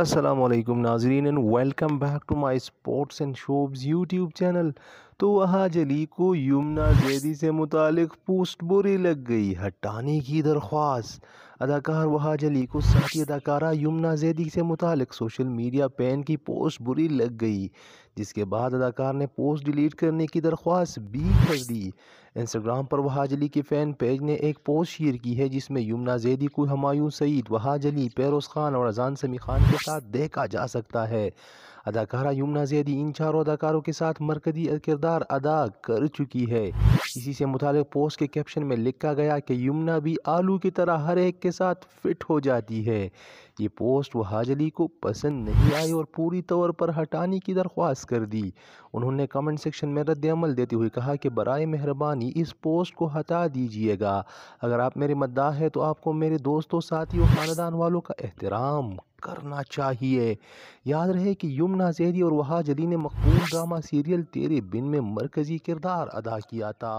असलम नाजरीन and welcome back to my sports and showbiz YouTube channel तो वहाँ जली को यमुना जैदी से मुतल पोस्ट बुरी लग गई हटाने की दरख्वास्त अदाकार वहाँ जली को साथी अदाकारा यमुना जैदी से मुतल सोशल मीडिया पेन की पोस्ट बुरी लग गई जिसके बाद अदाकार ने पोस्ट डिलीट करने की दरख्वास्त भी कर दी इंस्टाग्राम पर वहाजली के फ़ैन पेज ने एक पोस्ट शेयर की है जिसमें यमुना जैदी को हमायूं सईद वहाजली पैरोज खान और अजान समी खान के साथ देखा जा सकता है अदाकारा यमुना जैदी इन चारों अदाकारों के साथ मरकजी किरदार अदा कर चुकी है इसी से मुतल पोस्ट के कैप्शन में लिखा गया कि यमुना भी आलू की तरह हर एक के साथ फिट हो जाती है ये पोस्ट वहाज हाजली को पसंद नहीं आई और पूरी तौर पर हटाने की दरख्वास्त कर दी उन्होंने कमेंट सेक्शन में रद्दमल देते हुए कहा कि बर मेहरबानी इस पोस्ट को हटा दीजिएगा अगर आप मेरे मद्दा है तो आपको मेरे दोस्तों साथियों ख़ानदान वालों का एहतराम करना चाहिए याद रहे कि यमुना जहरी और वहा ने मकबूल ड्रामा सीरियल तेरे बिन में मरकज़ी किरदार अदा किया था